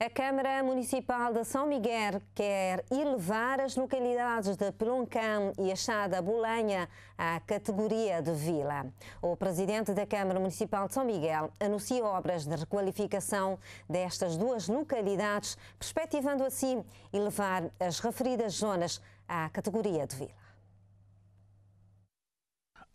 A Câmara Municipal de São Miguel quer elevar as localidades de Peloncão e Achada Bolanha à categoria de vila. O presidente da Câmara Municipal de São Miguel anuncia obras de requalificação destas duas localidades, perspectivando assim elevar as referidas zonas à categoria de vila.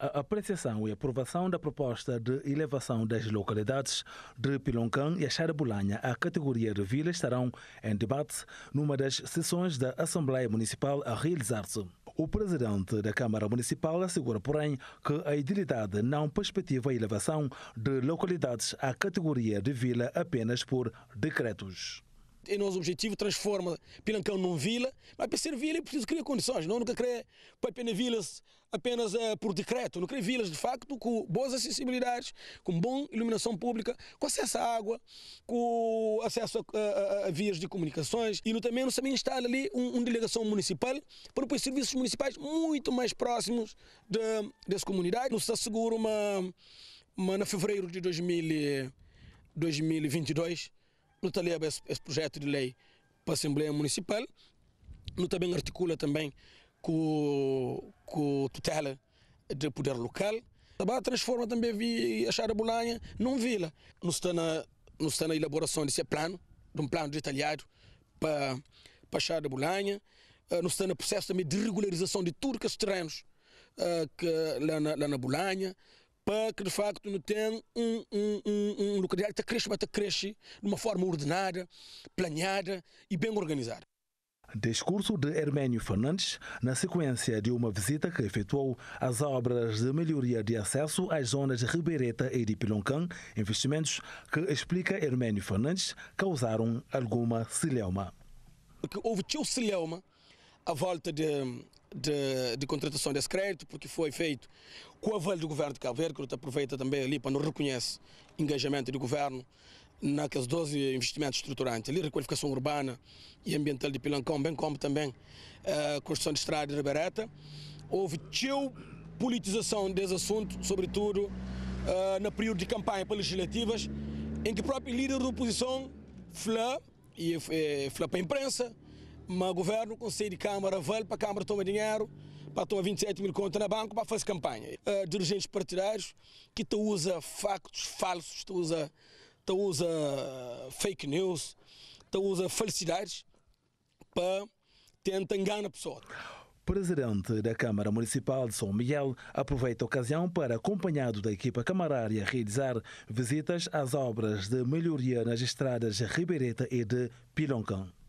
A apreciação e aprovação da proposta de elevação das localidades de Piloncã e Achara à categoria de vila estarão em debate numa das sessões da Assembleia Municipal a realizar-se. O presidente da Câmara Municipal assegura, porém, que a idilidade não perspectiva a elevação de localidades à categoria de vila apenas por decretos é nosso objetivo, transforma Pilancão num vila, mas para ser vila é preciso criar condições, não nunca criar apenas vilas apenas uh, por decreto, não criar vilas de facto com boas acessibilidades, com boa iluminação pública, com acesso à água, com acesso a, a, a vias de comunicações e no, também nós também instala ali uma um delegação municipal para depois serviços municipais muito mais próximos de, dessa comunidade. Nos se assegura uma, uma na fevereiro de 2000, 2022 lutarei é esse, esse projeto de lei para a Assembleia Municipal. Nós também articula também com, com tutela de poder local. Sabá transforma também vi achar a Bolanha num vila. Nós está na, nós está na elaboração desse plano, de um plano detalhado para, para achar a Bolanha. Nós está no processo também de regularização de turcas que terrenos eh, que, lá, na, lá na Bolanha para que de facto não tenha um, um, um, um localidade que cresce, mas que cresce de uma forma ordenada, planeada e bem organizada. Discurso de Hermênio Fernandes, na sequência de uma visita que efetuou às obras de melhoria de acesso às zonas de Ribeireta e de Piloncã, investimentos que, explica Hermênio Fernandes, causaram alguma celeuma. houve tio celeuma à volta de de, de, contratação desse crédito, porque foi feito com o aval do governo de Cabo Verde, que aproveita também ali para não reconhece engajamento do governo naqueles 12 investimentos estruturantes, ali requalificação urbana e ambiental de Pilancão, bem como também a eh, construção de estrada de Bereta, Houve teu politização desse assunto, sobretudo uh, na período de campanha para legislativas, em que o próprio líder da oposição Fla, e eh, fla para a imprensa, mas o governo, o Conselho de Câmara, vale para a Câmara tomar dinheiro, para tomar 27 mil contas na banca para fazer campanha. Uh, dirigentes partidários que tu usa factos falsos, tu usa, tu usa eh, fake news, tu usa falsidades para tentar enganar a pessoa. O presidente da Câmara Municipal de São Miguel aproveita a ocasião para, acompanhado da equipa camarária, realizar visitas às obras de melhoria nas estradas de Ribeireta e de Piloncão.